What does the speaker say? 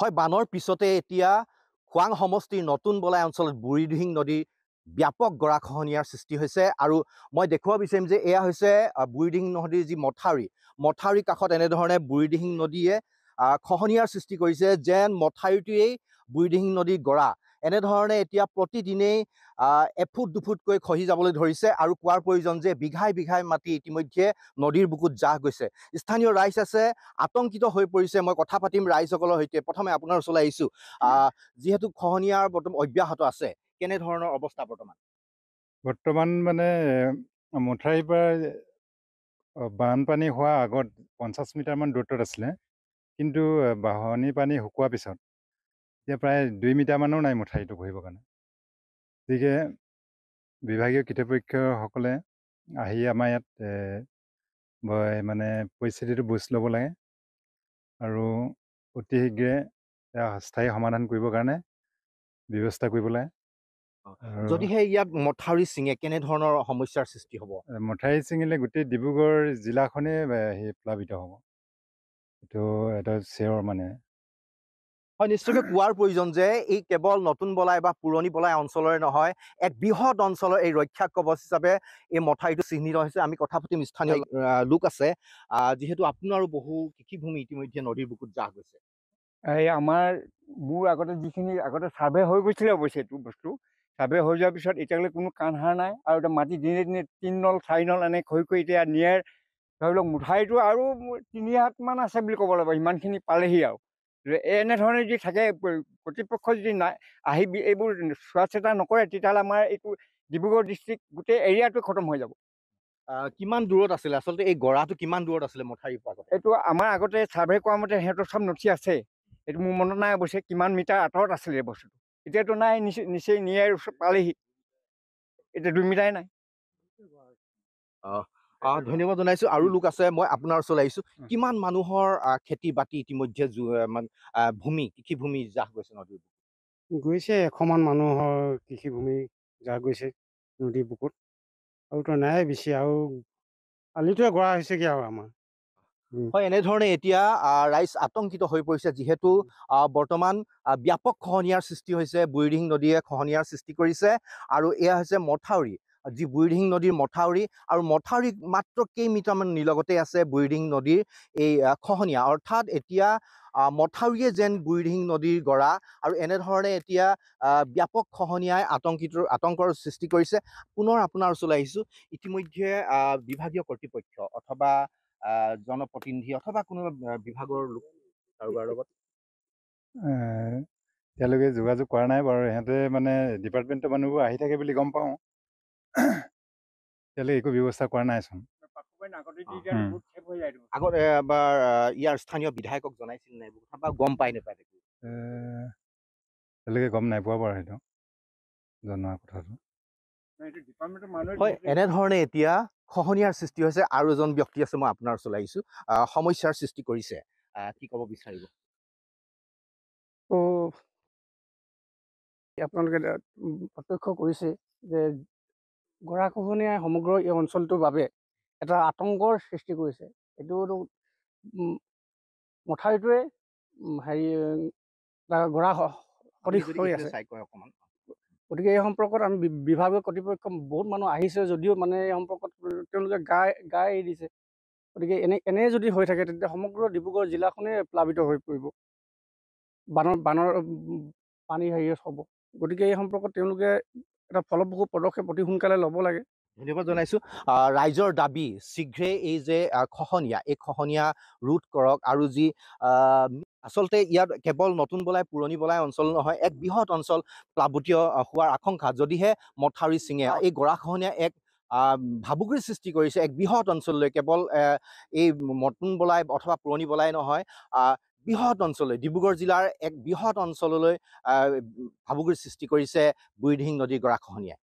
হয় বানৰ পিছতে এতিয়া খোৱাং সমষ্টিৰ নতুন বলাই অঞ্চলত বুঢ়ীদিহিং নদীৰ ব্যাপক গৰা খহনীয়াৰ সৃষ্টি হৈছে আৰু মই দেখুৱাব বিচাৰিম যে এয়া হৈছে বুঢ়ীদিহিং নদীৰ যি মথাউৰি মথাউৰি কাষত এনেধৰণে বুঢ়ীদিহিং নদীয়ে খহনীয়াৰ সৃষ্টি কৰিছে যেন মথাউৰিটোৱেই বুঢ়ীদিহিং নদীৰ গৰা এনেধৰণে এতিয়া প্ৰতিদিনেই এফুট দুফুটকৈ খহি যাবলৈ ধৰিছে আৰু কোৱাৰ প্ৰয়োজন যে বিঘাই বিঘাই মাটি ইতিমধ্যে নদীৰ বুকুত জাহ গৈছে স্থানীয় ৰাইজ আছে আতংকিত হৈ পৰিছে মই কথা পাতিম ৰাইজসকলৰ সৈতে প্ৰথমে আপোনাৰ ওচৰলৈ আহিছোঁ যিহেতু খহনীয়াৰ বৰ্তমান অব্যাহত আছে কেনেধৰণৰ অৱস্থা বৰ্তমান বৰ্তমান মানে মথাৰীৰ পৰা বানপানী হোৱাৰ আগত পঞ্চাছ মিটাৰমান দূৰত্বত আছিলে কিন্তু বাঢ়নী পানী শুকোৱাৰ পিছত এতিয়া প্ৰায় দুই মিটাৰমানো নাই মঠাৰিটো বহিবৰ কাৰণে গতিকে বিভাগীয় কৃতপক্ষসকলে আহি আমাৰ ইয়াত মানে পৰিস্থিতিটো বুজ ল'ব লাগে আৰু অতি শীঘ্ৰে স্থায়ী সমাধান কৰিবৰ কাৰণে ব্যৱস্থা কৰিব লাগে যদিহে ইয়াত মথাউৰি চিঙে কেনেধৰণৰ সমস্যাৰ সৃষ্টি হ'ব মথাউৰি ছিঙিলে গোটেই ডিব্ৰুগড় জিলাখনেই প্লাৱিত হ'ব এইটো এটা চিয়'ৰ মানে হয় নিশ্চয়কৈ কোৱাৰ প্ৰয়োজন যে এই কেৱল নতুন বলাই বা পুৰণি বলাই অঞ্চলৰে নহয় এক বৃহৎ অঞ্চলৰ এই ৰক্ষা কবচ হিচাপে এই মথাইটো চিহ্নিত হৈছে আমি কথা পাতিম স্থানীয় লোক আছে যিহেতু আপোনাৰো বহু কৃষিভূমি ইতিমধ্যে নদীৰ বুকুত জাহ গৈছে এই আমাৰ মোৰ আগতে যিখিনি আগতে চাৰ্ভে হৈ গৈছিলে অৱশ্যে এইটো বস্তু চাৰ্ভে হৈ যোৱাৰ পিছত এতিয়ালৈকে কোনো কাণ কাণহাৰ নাই আৰু এতিয়া মাটি দিনে দিনে তিন নল চাৰি নল এনে খৈ খৈ এতিয়া নিয়েৰ ধৰি লওক মুঠাইটো আৰু তিনি হাতমান আছে বুলি ক'ব লাগিব ইমানখিনি পালেহি আৰু এনেধৰণে যদি থাকে কৰ্তৃপক্ষ যদি নাই আহি এইবোৰ চোৱা চিতা নকৰে তেতিয়াহ'লে আমাৰ এইটো ডিব্ৰুগড় ডিষ্ট্ৰিক্ট গোটেই এৰিয়াটোৱে খতম হৈ যাব কিমান দূৰত আছিলে আচলতে এই গৰাটো কিমান দূৰত আছিলে মথাউৰি পৰা এইটো আমাৰ আগতে ছাৰ্ভে কৰা মতে সিহঁতৰ চব নথি আছে এইটো মোৰ মনত নাই অৱশ্যে কিমান মিটাৰ আঁতৰত আছিলে এই বস্তুটো এতিয়াতো নাই নিচেই নিচেই নিয়াই পালেহি এতিয়া দুই মিটাৰে নাই ধন্যবাদ জনাইছো আৰু লোক আছে মই আপোনাৰ ওচৰলৈ আহিছো কিমান মানুহৰ খেতি বাতি ইতিমধ্যে ভূমি কৃষিভূমি যাহ গৈছে নদীৰ বুকুত গৈছে এশমান মানুহৰ কৃষিভূমি যাহ গৈছে নদীৰ বুকুত আৰুতো নাই বেছি আৰু আলিটোৱে গৰা হৈছেগৈ আৰু আমাৰ হয় এনেধৰণে এতিয়া ৰাইজ আতংকিত হৈ পৰিছে যিহেতু বৰ্তমান ব্যাপক খহনীয়াৰ সৃষ্টি হৈছে বৈৰিং নদীয়ে খহনীয়াৰ সৃষ্টি কৰিছে আৰু এয়া হৈছে মথাউৰি যি বুইৰিং নদীৰ মথাউৰি আৰু মথাউৰি মাত্ৰ কেইমিটাৰমান নিলগতে আছে বুইৰিং নদীৰ এই খহনীয়া অৰ্থাৎ এতিয়া মথাউৰিয়ে যেন বুইৰিং নদীৰ গৰা আৰু এনেধৰণে এতিয়া ব্যাপক খহনীয়াই আতংকিত আতংকৰ সৃষ্টি কৰিছে পুনৰ আপোনাৰ ওচৰলৈ আহিছোঁ ইতিমধ্যে বিভাগীয় কৰ্তৃপক্ষ অথবা জনপ্ৰতিনিধি অথবা কোনো বিভাগৰ লোক কাৰোবাৰ লগত তেওঁলোকে যোগাযোগ কৰা নাই বাৰু সিহঁতে মানে ডিপাৰ্টমেণ্টৰ মানুহবোৰ আহি থাকে বুলি গম পাওঁ তেলে একো ব্যৱস্থা কৰা নাইচোন আগতে এবাৰ ইয়াৰ স্থানীয় বিধায়কক জনাইছিল নাই বা গম পাই নাপায় তেওঁলোকে গম নাই পোৱা বাৰু সেইটো জনোৱা কথাটো হয় এনেধৰণে এতিয়া খহনীয়াৰ সৃষ্টি হৈছে আৰু এজন ব্যক্তি আছে মই আপোনাৰ ওচৰলৈ আহিছোঁ সমস্যাৰ সৃষ্টি কৰিছে কি ক'ব বিচাৰিব আপোনালোকে প্ৰত্যক্ষ কৰিছে যে গৰাখহনীয়াই সমগ্ৰ এই অঞ্চলটোৰ বাবে এটা আতংকৰ সৃষ্টি কৰিছে এইটো মথাউৰিটোৱে হেৰি গৰা সদৃশ হৈ আছে গতিকে এই সম্পৰ্কত আমি বিভাগীয় কৰ্তৃপক্ষ বহুত মানুহ আহিছে যদিও মানে এই সম্পৰ্কত তেওঁলোকে গাই গাই দিছে গতিকে এনে এনে যদি হৈ থাকে তেতিয়া সমগ্ৰ ডিব্ৰুগড় জিলাখনেই প্লাৱিত হৈ পৰিব বানৰ বানৰ পানী হেৰি হ'ব গতিকে এই সম্পৰ্কত তেওঁলোকে এটা ফলপ্ৰসূ পদক্ষেপ অতি সোনকালে ল'ব লাগে ধন্যবাদ জনাইছোঁ ৰাইজৰ দাবী শীঘ্ৰে এই যে খহনীয়া এই খহনীয়া ৰোধ কৰক আৰু যি আচলতে ইয়াত কেৱল নতুন বলাই পুৰণি বলাই অঞ্চল নহয় এক বৃহৎ অঞ্চল প্লাৱতীয় হোৱাৰ আশংকা যদিহে মথাউৰি সিঙে এই গৰাখহনীয়া এক ভাবুকিৰ সৃষ্টি কৰিছে এক বৃহৎ অঞ্চললৈ কেৱল এই নতুন বলাই অথবা পুৰণি বলাই নহয় বৃহৎ অঞ্চললৈ ডিব্ৰুগড় জিলাৰ এক বৃহৎ অঞ্চললৈ ভাবুকিৰ সৃষ্টি কৰিছে বুঢ়ীদিহিং নদীৰ গৰাখহনীয়াই